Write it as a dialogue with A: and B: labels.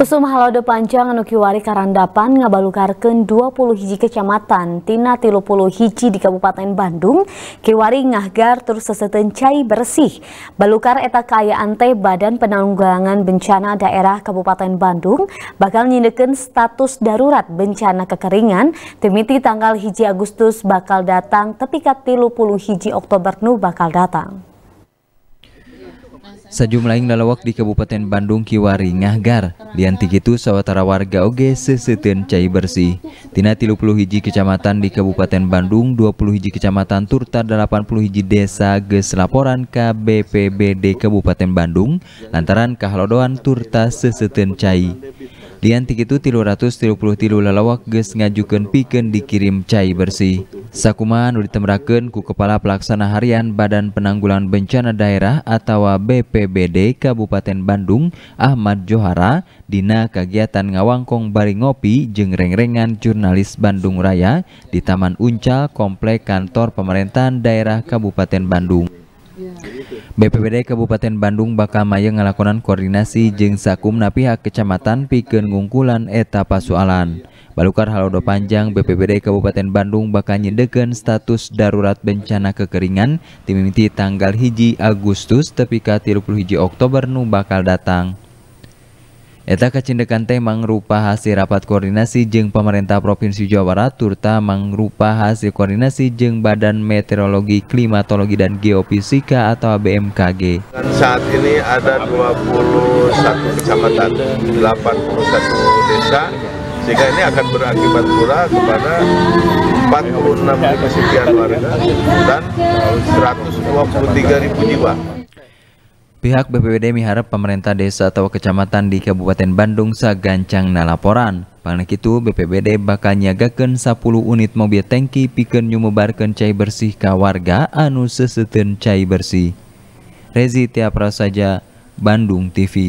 A: Pesum halode panjang Nukiwari karandapan ngabalukarkan 20 hiji kecamatan tina tilupulu hiji di Kabupaten Bandung kiwari ngahgar terus seseten cai bersih balukar eta kaya teh Badan Penanggulangan Bencana Daerah Kabupaten Bandung bakal nyindekin status darurat bencana kekeringan Timiti tanggal hiji Agustus bakal datang tepikat Tilupulu hiji Oktober nu bakal datang
B: Sajumlahing lalawak di Kabupaten Bandung Kiwari Ngahgar dianti gitu sawatara warga oge seseten cai bersih Tina tilu puluh hiji kecamatan di Kabupaten Bandung 20 hiji kecamatan turta 80 hiji desa ges laporan KBPBD Kabupaten Bandung lantaran kahalodoan turta seseten cai Diantik itu tilu ratus tilu puluh tilu ges ngajukan piken dikirim cai bersih. Sakuman ditemraken ku Kepala Pelaksana Harian Badan Penanggulangan Bencana Daerah atau BPBD Kabupaten Bandung Ahmad Johara Dina kegiatan ngawangkong bari ngopi jeng reng-rengan jurnalis Bandung Raya di Taman Uncal Komplek Kantor Pemerintahan Daerah Kabupaten Bandung. BPBD Kabupaten Bandung bakal Maya ngelakonan koordinasi jeng sakumna pihak Kecamatan Piken Ngungkulan eta Pasualan. Balukar Halodo Panjang BPBD Kabupaten Bandung bakal nyedekan status darurat bencana kekeringan timimiti tanggal hiji Agustus tepika hiji Oktober nu bakal datang. Eta kacindekan teh mangrupa hasil rapat koordinasi jeng pemerintah Provinsi Jawa Barat turta mangrupa hasil koordinasi jeng Badan Meteorologi, Klimatologi dan Geofisika atau BMKG.
C: Saat ini ada 21 kecamatan, 81 desa sehingga ini akan berakibat pula kepada 46 sekian warga dan 123 ribu jiwa.
B: Pihak BPBD mengharap pemerintah desa atau kecamatan di Kabupaten Bandung sagancang laporan. Pangna itu, BPBD bakal nyagakeun 10 unit mobil tangki pikeun nyumebarkeun cai bersih ke warga anu seseteun cai bersih. Rezi Tia Prasaja, Bandung TV